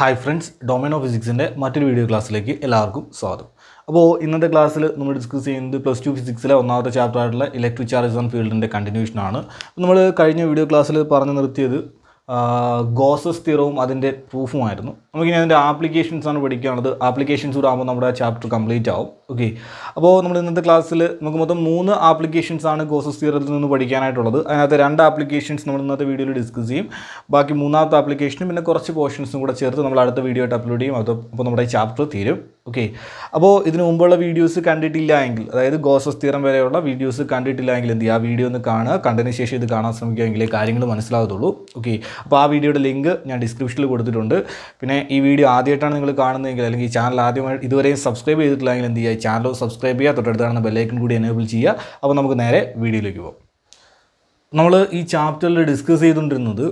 hi friends domain of ഫിസിക്സിൻ്റെ മറ്റൊരു video ക്ലാസ്സിലേക്ക് എല്ലാവർക്കും സ്വാഗതം അപ്പോൾ ഇന്നത്തെ ക്ലാസ്സിൽ നമ്മൾ ഡിസ്കസ് ചെയ്യുന്നത് പ്ലസ് ടു ഫിസിക്സിലെ ഒന്നാമത്തെ ചാപ്റ്റർ ആയിട്ടുള്ള ഇലക്ട്രിക് ചാർജ് ആൻഡ് ഫീൽഡിൻ്റെ കണ്ടിന്യൂഷനാണ് നമ്മൾ കഴിഞ്ഞ വീഡിയോ ക്ലാസ്സിൽ പറഞ്ഞു നിർത്തിയത് ഗോസസ് തീറവും അതിൻ്റെ പ്രൂഫുമായിരുന്നു നമുക്കിനി അതിൻ്റെ ആപ്ലിക്കേഷൻസാണ് പഠിക്കാനുള്ളത് ആപ്ലിക്കേഷൻസ് കൂടെ ആകുമ്പോൾ നമ്മുടെ ചാപ്റ്റർ കംപ്ലീറ്റ് ആവും ഓക്കെ അപ്പോൾ നമ്മൾ ഇന്നത്തെ ക്ലാസ്സിൽ നമുക്ക് മൊത്തം മൂന്ന് ആപ്ലിക്കേഷൻസാണ് ഗോസസ് തീറത്തിൽ നിന്ന് പഠിക്കാനായിട്ടുള്ളത് അതിനകത്ത് രണ്ട് ആപ്ലിക്കേഷൻസ് നമ്മൾ ഇന്നത്തെ വീഡിയോയിൽ ഡിസ്കസ് ചെയ്യും ബാക്കി മൂന്നാമത്തെ ആപ്ലിക്കേഷനും പിന്നെ കുറച്ച് പോർഷൻസും കൂടെ ചേർത്ത് നമ്മൾ അടുത്ത വീഡിയോ ആയിട്ട് അപ്ലോഡ് ചെയ്യും അത് അപ്പോൾ നമ്മുടെ ചാപ്റ്റർ തീരും ഓക്കെ അപ്പോൾ ഇതിനു മുമ്പുള്ള വീഡിയോസ് കണ്ടിട്ടില്ല എങ്കിൽ അതായത് ഗോസ്വസ്ഥീരം വരെയുള്ള വീഡിയോസ് കണ്ടിട്ടില്ല എങ്കിൽ എന്ത് ചെയ്യുക ആ വീഡിയോ ഒന്ന് കാണുക കണ്ടതിന് ശേഷം ഇത് കാണാൻ ശ്രമിക്കുക കാര്യങ്ങൾ മനസ്സിലാകത്തുള്ളൂ ഓക്കെ അപ്പോൾ ആ വീഡിയോയുടെ ലിങ്ക് ഞാൻ ഡിസ്ക്രിപ്ഷനിൽ കൊടുത്തിട്ടുണ്ട് പിന്നെ ഈ വീഡിയോ ആദ്യമായിട്ടാണ് നിങ്ങൾ കാണുന്നതെങ്കിൽ അല്ലെങ്കിൽ ഈ ചാനൽ ആദ്യമായി ഇതുവരെയും സബ്സ്ക്രൈബ് ചെയ്തിട്ടില്ലെങ്കിൽ എന്ത് ചെയ്യുക ചാനൽ സബ്സ്ക്രൈബ് ചെയ്യുക തൊട്ടടുത്താണ് ബെല്ലൈക്കൻ കൂടി എനേബിൾ ചെയ്യുക അപ്പോൾ നമുക്ക് നേരെ വീഡിയോയിലേക്ക് പോകാം നമ്മൾ ഈ ചാപ്റ്ററിൽ ഡിസ്കസ് ചെയ്തുകൊണ്ടിരുന്നത്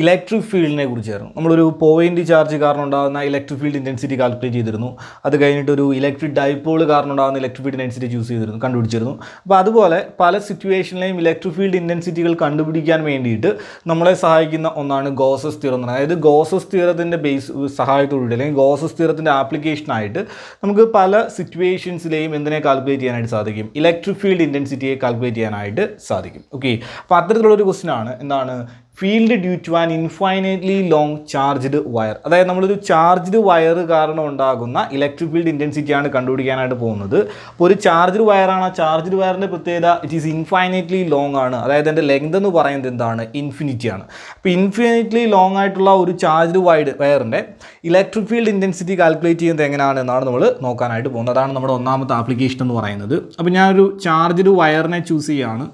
ഇലക്ട്രിക് ഫീൽഡിനെ കുറിച്ചായിരുന്നു നമ്മളൊരു പോയിന്റ് ചാർജ് കാരണം ഉണ്ടാകുന്ന ഇലക്ട്രിക് ഫീൽഡ് ഇൻറ്റൻസിറ്റി കാൽക്കുലേറ്റ് ചെയ്തിരുന്നു അത് കഴിഞ്ഞിട്ട് ഒരു ഇലക്ട്രിക് ഡൈപോൾ കാരണം ഉണ്ടാകുന്ന ഇലക്ട്രിക് ഫീൽഡ് ഇൻറ്റൻസിറ്റി ചൂസ് ചെയ്തിരുന്നു കണ്ടുപിടിച്ചിരുന്നു അപ്പോൾ അതുപോലെ പല സിറ്റുവേഷനിലെയും ഇലക്ട്രിക് ഫീൽഡ് ഇൻറ്റൻസിറ്റികൾ കണ്ടുപിടിക്കാൻ വേണ്ടിയിട്ട് നമ്മളെ സഹായിക്കുന്ന ഒന്നാണ് ഗോസസ് തിയറം എന്ന് പറയുന്നത് അതായത് ഗോസസ് തീരത്തിൻ്റെ ബേസ് സഹായത്തോടുകൂടി അല്ലെങ്കിൽ ഗോസസ് തീരത്തിൻ്റെ ആപ്ലിക്കേഷനായിട്ട് നമുക്ക് പല സിറ്റുവേഷൻസിലെയും എന്തിനെ കാൽക്കുലേറ്റ് ചെയ്യാനായിട്ട് സാധിക്കും ഇലക്ട്രിക് ഫീൽഡ് ഇൻറ്റൻസിറ്റിയെ കാൽക്കുലേറ്റ് ചെയ്യാനായിട്ട് സാധിക്കും ഓക്കെ അപ്പോൾ അത്തരത്തിലുള്ളൊരു ക്വസ്റ്റിനാണ് ആണ് എന്താണ് field due to an infinitely long charged wire അതായത് നമ്മളൊരു ചാർജ്ഡ് വയർ കാരണം ഉണ്ടാകുന്ന ഇലക്ട്രിക് ഫീൽഡ് ഇൻറ്റൻസിറ്റിയാണ് കണ്ടുപിടിക്കാനായിട്ട് പോകുന്നത് അപ്പോൾ ഒരു ചാർജ്ഡ് വയറാണ് ആ ചാർജ്ഡ് വയറിൻ്റെ പ്രത്യേകത ഇറ്റ് ഈസ് ഇൻഫൈനൈറ്റ്ലി ലോങ് ആണ് അതായത് എൻ്റെ ലെങ്ത് എന്ന് പറയുന്നത് എന്താണ് ഇൻഫിനിറ്റിയാണ് അപ്പോൾ ഇൻഫിനിറ്റ്ലി ലോങ് ആയിട്ടുള്ള ഒരു ചാർജ്ഡ് വയർ വയറിൻ്റെ ഇലക്ട്രിക് ഫീൽഡ് ഇൻറ്റൻസിറ്റി കാൽക്കുലേറ്റ് ചെയ്യുന്നത് എങ്ങനെയാണ് എന്നാണ് നമ്മൾ നോക്കാനായിട്ട് പോകുന്നത് അതാണ് നമ്മുടെ ഒന്നാമത്തെ ആപ്ലിക്കേഷൻ എന്ന് പറയുന്നത് അപ്പോൾ ഞാനൊരു ചാർജ്ഡ് വയറിനെ ചൂസ് ചെയ്യുകയാണ്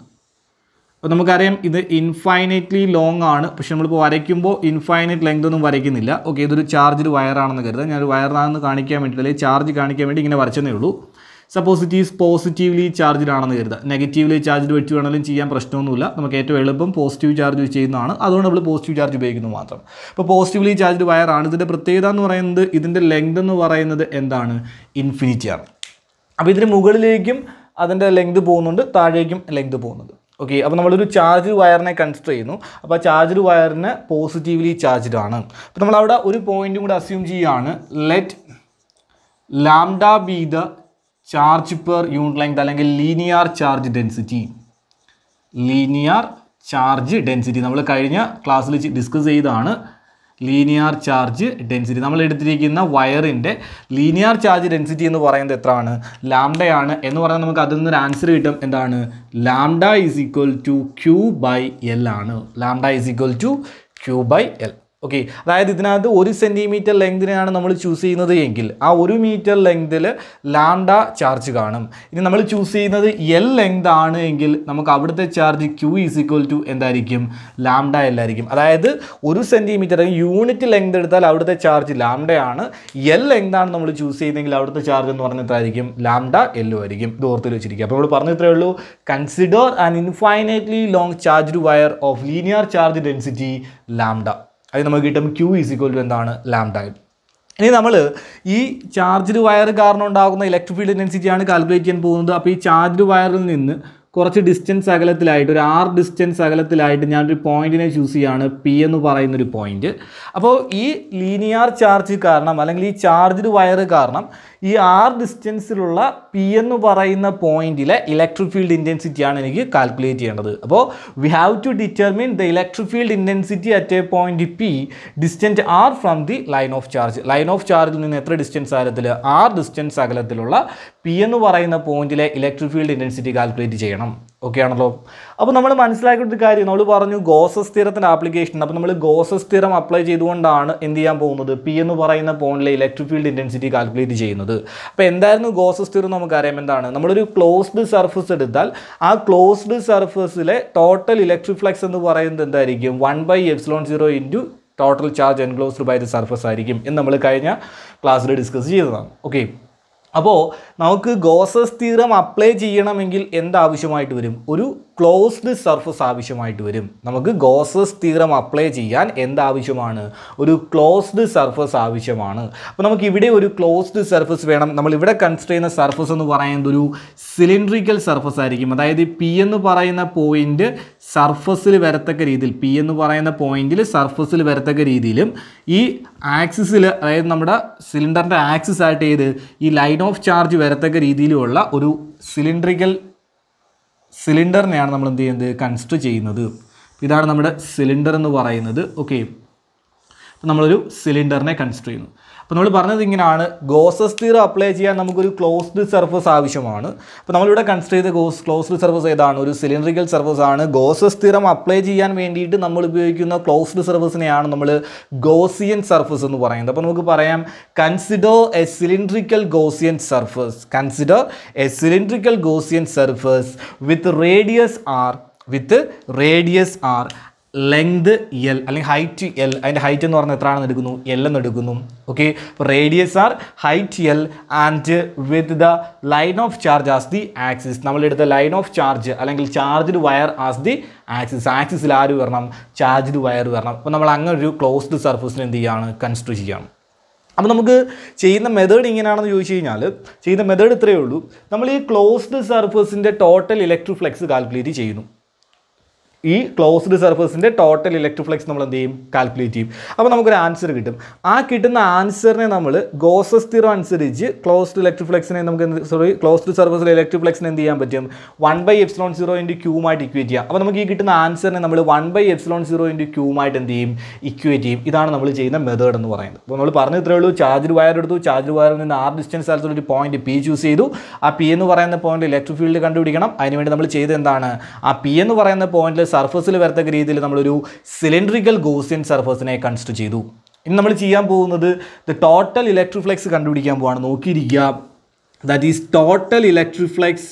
അപ്പോൾ നമുക്കറിയാം ഇത് ഇൻഫൈനൈറ്റ്ലി ലോങ് ആണ് പക്ഷെ നമ്മളിപ്പോൾ വരയ്ക്കുമ്പോൾ ഇൻഫൈനൈറ്റ് ലെങ്ത് ഒന്നും വരയ്ക്കുന്നില്ല ഓക്കെ ഇതൊരു ചാർജ്ഡ് വയറാണെന്ന് കരുതാം ഞാനൊരു വയറാണെന്ന് കാണിക്കാൻ വേണ്ടി അല്ലെങ്കിൽ ചാർജ് കാണിക്കാൻ വേണ്ടി ഇങ്ങനെ വരച്ചതേ ഉള്ളൂ suppose it is positively charged ആണെന്ന് കരുതാം നെഗറ്റീവ്ലി ചാർജ്ഡ് വെച്ച് വേണമെങ്കിലും ചെയ്യാൻ പ്രശ്നമൊന്നുമില്ല നമുക്ക് ഏറ്റവും എളുപ്പം പോസിറ്റീവ് ചാർജ് വെച്ച് ചെയ്യുന്നതാണ് അതുകൊണ്ട് നമ്മൾ പോസിറ്റീവ് ചാർജ് ഉപയോഗിക്കുന്നു മാത്രം അപ്പോൾ പോസിറ്റീവ്ലി ചാർജ്ഡ് വയറാണ് ഇതിൻ്റെ പ്രത്യേകത എന്ന് പറയുന്നത് ഇതിൻ്റെ ലെങ്ത് എന്ന് പറയുന്നത് എന്താണ് ഇൻഫിനിറ്റിയാണ് അപ്പോൾ ഇതിന് മുകളിലേക്കും അതിൻ്റെ ലെങ്ത് പോകുന്നുണ്ട് താഴേക്കും ലെങ്ത് പോകുന്നുണ്ട് ഓക്കെ അപ്പോൾ നമ്മളൊരു ചാർജ് വയറിനെ കൺസിഡർ ചെയ്യുന്നു അപ്പോൾ ആ ചാർജ് വയറിന് പോസിറ്റീവ്ലി ചാർജ്ഡ് ആണ് അപ്പോൾ നമ്മളവിടെ ഒരു പോയിന്റും കൂടെ അസ്യൂം ചെയ്യുകയാണ് let lambda be the charge per unit length അല്ലെങ്കിൽ linear charge density linear charge density നമ്മൾ കഴിഞ്ഞ ക്ലാസ്സിൽ ഡിസ്കസ് ചെയ്താണ് ലീനിയർ ചാർജ് ഡെൻസിറ്റി നമ്മൾ എടുത്തിരിക്കുന്ന വയറിൻ്റെ ലീനിയർ ചാർജ് ഡെൻസിറ്റി എന്ന് പറയുന്നത് എത്രയാണ് ലാംഡയാണ് എന്ന് പറഞ്ഞാൽ നമുക്ക് അതിൽ നിന്നൊരു ആൻസർ കിട്ടും എന്താണ് lambda is equal to Q by L ആണ് lambda is equal to Q by L okay അതായത് ഇതിനകത്ത് ഒരു സെൻറ്റിമീറ്റർ ലെങ്തിനെയാണ് നമ്മൾ ചൂസ് ചെയ്യുന്നത് എങ്കിൽ ആ ഒരു മീറ്റർ ലെങ്തിൽ ലാംഡ ചാർജ് കാണും ഇനി നമ്മൾ ചൂസ് ചെയ്യുന്നത് എൽ ലെങ്ത് ആണ് എങ്കിൽ നമുക്ക് അവിടുത്തെ charge Q is equal to എന്തായിരിക്കും ലാംഡ എല്ലായിരിക്കും അതായത് ഒരു സെൻറ്റിമീറ്റർ യൂണിറ്റ് ലെങ്ത് എടുത്താൽ അവിടുത്തെ ചാർജ് ലാംഡയാണ് എൽ ലെങ്താണ് നമ്മൾ ചൂസ് ചെയ്യുന്നതെങ്കിൽ അവിടുത്തെ ചാർജ് എന്ന് പറഞ്ഞിട്ടായിരിക്കും ലാംഡ എല്ലോ ആയിരിക്കും ഇത് ഓർത്തിൽ വെച്ചിരിക്കുക അപ്പോൾ നമ്മൾ ഇത്രയേ ഉള്ളൂ consider an infinitely long charged wire of linear charge density lambda അത് നമുക്ക് കിട്ടും ക്യൂ ഈസ് ഈക്വൽ ടു എന്താണ് ലാംഡായും ഇനി നമ്മൾ ഈ ചാർജ്ഡ് വയർ കാരണം ഉണ്ടാകുന്ന ഇലക്ട്രിക് ഫീൽഡ് ഇൻറ്റൻസിറ്റിയാണ് കാൽക്കുലേറ്റ് ചെയ്യാൻ പോകുന്നത് അപ്പോൾ ഈ ചാർജ്ഡ് വയറിൽ നിന്ന് കുറച്ച് ഡിസ്റ്റൻസ് അകലത്തിലായിട്ട് ഒരു ആർ ഡിസ്റ്റൻസ് അകലത്തിലായിട്ട് ഞാനൊരു പോയിന്റിനെ ചൂസ് ചെയ്യാണ് പി എന്ന് പറയുന്നൊരു പോയിന്റ് അപ്പോൾ ഈ ലീനിയർ ചാർജ് കാരണം അല്ലെങ്കിൽ ഈ ചാർജ്ഡ് വയർ കാരണം ഈ ആർ ഡിസ്റ്റൻസിലുള്ള പി എന്ന് പറയുന്ന പോയിന്റിലെ ഇലക്ട്രിക് ഫീൽഡ് ഇൻറ്റൻസിറ്റിയാണ് എനിക്ക് കാൽക്കുലേറ്റ് ചെയ്യേണ്ടത് അപ്പോൾ we have to determine the electric field intensity at a point P distant R from the line of charge line of ചാർജിൽ നിന്ന് എത്ര ഡിസ്റ്റൻസ് അകലത്തിൽ ആർ ഡിസ്റ്റൻസ് അകലത്തിലുള്ള പി എന്ന് പറയുന്ന പോയിന്റിലെ ഇലക്ട്രിക് ഫീൽഡ് ഇൻറ്റൻസിറ്റി കാൽക്കുലേറ്റ് ചെയ്യണം ഓക്കെ ആണല്ലോ അപ്പോൾ നമ്മൾ മനസ്സിലാക്കിയിട്ട് കാര്യം നമ്മൾ പറഞ്ഞു ഗോസസ് സ്ഥിരത്തിൻ്റെ ആപ്ലിക്കേഷൻ അപ്പോൾ നമ്മൾ ഗോസസ് സ്ഥിരം അപ്ലൈ ചെയ്തുകൊണ്ടാണ് എന്ത് ചെയ്യാൻ പോകുന്നത് പി എന്ന് പറയുന്ന പോണിലെ ഇലക്ട്രിക് ഫീൽഡ് ഇൻറ്റൻസിറ്റി കാൽക്കുലേറ്റ് ചെയ്യുന്നത് അപ്പോൾ എന്തായിരുന്നു ഗോസസ് സ്ഥിരം നമുക്കറിയാം എന്താണ് നമ്മളൊരു ക്ലോസ്ഡ് സർഫസ് എടുത്താൽ ആ ക്ലോസ്ഡ് സർഫസിലെ ടോട്ടൽ ഇലക്ട്രിക് ഫ്ലക്സ് എന്ന് പറയുന്നത് എന്തായിരിക്കും one by epsilon zero into total charge enclosed by the surface ആയിരിക്കും എന്ന് നമ്മൾ കഴിഞ്ഞ ക്ലാസ്സിൽ ഡിസ്കസ് ചെയ്തതാണ് ഓക്കെ അപ്പോൾ നമുക്ക് ഗോസസ് തീരം അപ്ലൈ ചെയ്യണമെങ്കിൽ എന്താവശ്യമായിട്ട് വരും ഒരു ക്ലോസ്ഡ് സർഫസ് ആവശ്യമായിട്ട് വരും നമുക്ക് ഗോസസ് തീരം അപ്ലൈ ചെയ്യാൻ എന്താവശ്യമാണ് ഒരു ക്ലോസ്ഡ് സർഫസ് ആവശ്യമാണ് അപ്പോൾ നമുക്ക് ഇവിടെ ഒരു ക്ലോസ്ഡ് സർഫസ് വേണം നമ്മൾ ഇവിടെ കൺസിഡർ ചെയ്യുന്ന സർഫസ് എന്ന് പറയുന്നത് ഒരു സിലിണ്ട്രിക്കൽ സർഫസ് ആയിരിക്കും അതായത് പി എന്ന് പറയുന്ന പോയിന്റ് സർഫസിൽ വരത്തക്ക രീതിയിൽ പി എന്ന് പറയുന്ന പോയിന്റിൽ സർഫസിൽ വരത്തക്ക രീതിയിലും ഈ ആക്സിസിൽ അതായത് നമ്മുടെ സിലിണ്ടറിൻ്റെ ആക്സിസ് ആയിട്ട് ഏത് ഈ ലൈൻ ഓഫ് ചാർജ് വരത്തക്ക രീതിയിലുള്ള ഒരു സിലിണ്ട്രിക്കൽ സിലിണ്ടറിനെയാണ് നമ്മൾ എന്ത് ചെയ്യുന്നത് കൺസിഡർ ചെയ്യുന്നത് ഇതാണ് നമ്മുടെ സിലിണ്ടർ എന്ന് പറയുന്നത് ഓക്കെ നമ്മളൊരു സിലിണ്ടറിനെ കൺസിഡർ ചെയ്യുന്നു അപ്പോൾ നമ്മൾ പറഞ്ഞത് ഇങ്ങനെയാണ് ഗോസസ് തീർ അപ്ലൈ ചെയ്യാൻ നമുക്കൊരു ക്ലോസ്ഡ് സർഫസ് ആവശ്യമാണ് അപ്പോൾ നമ്മളിവിടെ കൺസിഡർ ചെയ്ത ഗോസ് ക്ലോസ്ഡ് സർഫസ് ഏതാണ് ഒരു സിലിണ്ടറിക്കൽ സർഫസ് ആണ് ഗോസസ് തീറം അപ്ലൈ ചെയ്യാൻ വേണ്ടിയിട്ട് നമ്മൾ ഉപയോഗിക്കുന്ന ക്ലോസ്ഡ് സർഫസിനെയാണ് നമ്മൾ ഗോസിയൻ സർഫസ് എന്ന് പറയുന്നത് അപ്പോൾ നമുക്ക് പറയാം consider a cylindrical Gaussian surface consider a cylindrical Gaussian surface with radius R with radius R length L അല്ലെങ്കിൽ ഹൈറ്റ് എൽ അതിൻ്റെ ഹൈറ്റ് എന്ന് പറഞ്ഞാൽ എത്രയാണെന്ന് എടുക്കുന്നു എൽ എന്ന് എടുക്കുന്നു ഓക്കെ അപ്പോൾ radius R height L and with the line of charge as the axis നമ്മളെടുത്ത ലൈൻ ഓഫ് ചാർജ് അല്ലെങ്കിൽ charged wire as the axis ആക്സിസിൽ ആര് വരണം ചാർജ്ഡ് വയർ വരണം അപ്പോൾ നമ്മൾ അങ്ങനെ ഒരു ക്ലോസ്ഡ് സർഫസിന് എന്ത് ചെയ്യുകയാണ് കൺസ്ട്രക്ട് ചെയ്യുകയാണ് അപ്പോൾ നമുക്ക് ചെയ്യുന്ന മെത്തേഡ് ഇങ്ങനെയാണെന്ന് ചോദിച്ചു കഴിഞ്ഞാൽ ചെയ്യുന്ന മെത്തേഡ് ഇത്രയേ ഉള്ളൂ നമ്മൾ ഈ ക്ലോസ്ഡ് സർഫസിൻ്റെ ടോട്ടൽ ഇലക്ട്രിക് ഫ്ലെക്സ് കാൽക്കുലേറ്റ് ചെയ്യുന്നു ഈ ക്ലോസ്ഡ് സർഫസിൻ്റെ ടോട്ടൽ ഇലക്ട്രോഫ്ലെക്സ് നമ്മൾ എന്ത് ചെയ്യും കാൽക്കുലേറ്റ് ചെയ്യും അപ്പോൾ നമുക്കൊരു ആൻസർ കിട്ടും ആ കിട്ടുന്ന ആൻസറിനെ നമ്മൾ ഗോസസ് തീറോ അനുസരിച്ച് ക്ലോസ്ഡ് ഇലക്ട്രോഫ്ലെക്സിനെ നമുക്ക് സോറി ക്ലോസ്ഡ് സർഫസിലെ ഇലക്ട്രോഫ്ലെക്സിനെ എന്ത് ചെയ്യാൻ പറ്റും one by epsilon zero into ക്യൂമായിട്ട് ഇക്വേറ്റ് ചെയ്യാം അപ്പോൾ നമുക്ക് ഈ കിട്ടുന്ന ആൻസറിനെ നമ്മൾ one by epsilon zero into ക്യൂമായിട്ട് എന്ത് ചെയ്യും ഇക്വേറ്റ് ചെയ്യും ഇതാണ് നമ്മൾ ചെയ്യുന്ന മെത്തേഡ് എന്ന് പറയുന്നത് അപ്പോൾ നമ്മൾ പറഞ്ഞു ഇത്രയേ ഉള്ളൂ ചാർജ് വയർ എടുത്തു ചാർജ് വയറിൽ നിന്ന് ആർ ഡിസ്റ്റൻസ് സ്ഥലത്തുള്ള ഒരു പോയിന്റ് പി ചൂസ് ചെയ്തു ആ പി എന്ന് പറയുന്ന പോയിന്റ് ഇലക്ട്രിക് ഫീൽഡ് കണ്ടുപിടിക്കണം അതിനുവേണ്ടി നമ്മൾ ചെയ്ത് എന്താണ് ആ പി എന്ന് പറയുന്ന പോയിന്റിൽ സർഫസിൽ വരത്തക്ക രീതിയിൽ നമ്മളൊരു സിലിണ്ടറിക്കൽ ഗോസിൻ സർഫസിനെ കൺസ്ട്രക്ട് ചെയ്തു ഇനി നമ്മൾ ചെയ്യാൻ പോകുന്നത് ദ ടോട്ടൽ ഇലക്ട്രിഫ്ലെക്സ് കണ്ടുപിടിക്കാൻ പോവാണ് നോക്കിയിരിക്കുക that is total electric flux